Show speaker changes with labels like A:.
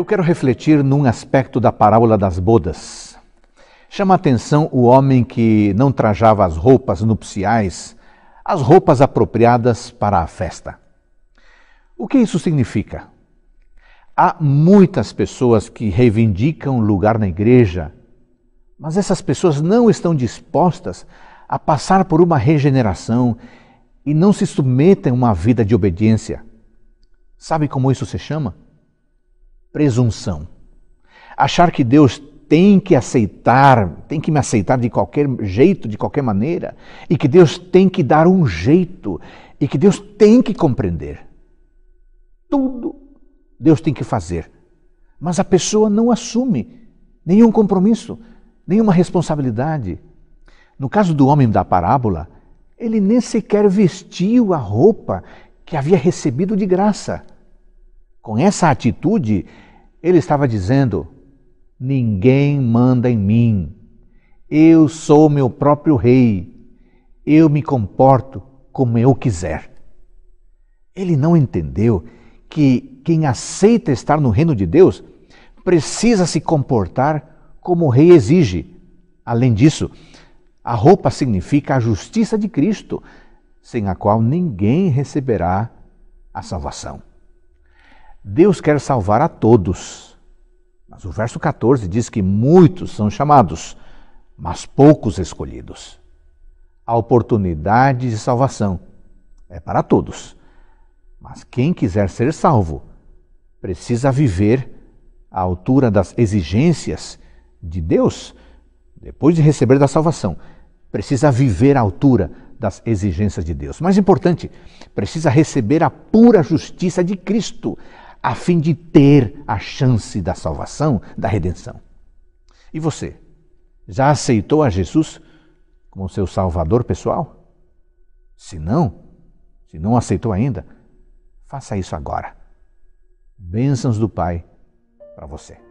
A: Eu quero refletir num aspecto da parábola das bodas. Chama a atenção o homem que não trajava as roupas nupciais, as roupas apropriadas para a festa. O que isso significa? Há muitas pessoas que reivindicam lugar na igreja, mas essas pessoas não estão dispostas a passar por uma regeneração e não se submetem a uma vida de obediência. Sabe como isso se chama? Presunção. Achar que Deus tem que aceitar, tem que me aceitar de qualquer jeito, de qualquer maneira, e que Deus tem que dar um jeito, e que Deus tem que compreender. Tudo Deus tem que fazer. Mas a pessoa não assume nenhum compromisso, nenhuma responsabilidade. No caso do homem da parábola, ele nem sequer vestiu a roupa que havia recebido de graça. Com essa atitude, ele estava dizendo: Ninguém manda em mim. Eu sou meu próprio rei. Eu me comporto como eu quiser. Ele não entendeu que quem aceita estar no reino de Deus precisa se comportar como o rei exige. Além disso, a roupa significa a justiça de Cristo, sem a qual ninguém receberá a salvação. Deus quer salvar a todos. Mas o verso 14 diz que muitos são chamados, mas poucos escolhidos. A oportunidade de salvação é para todos. Mas quem quiser ser salvo precisa viver à altura das exigências de Deus, depois de receber da salvação. Precisa viver à altura das exigências de Deus. Mais importante, precisa receber a pura justiça de Cristo, a fim de ter a chance da salvação, da redenção. E você, já aceitou a Jesus como seu salvador pessoal? Se não, se não aceitou ainda, faça isso agora. Bênçãos do Pai para você.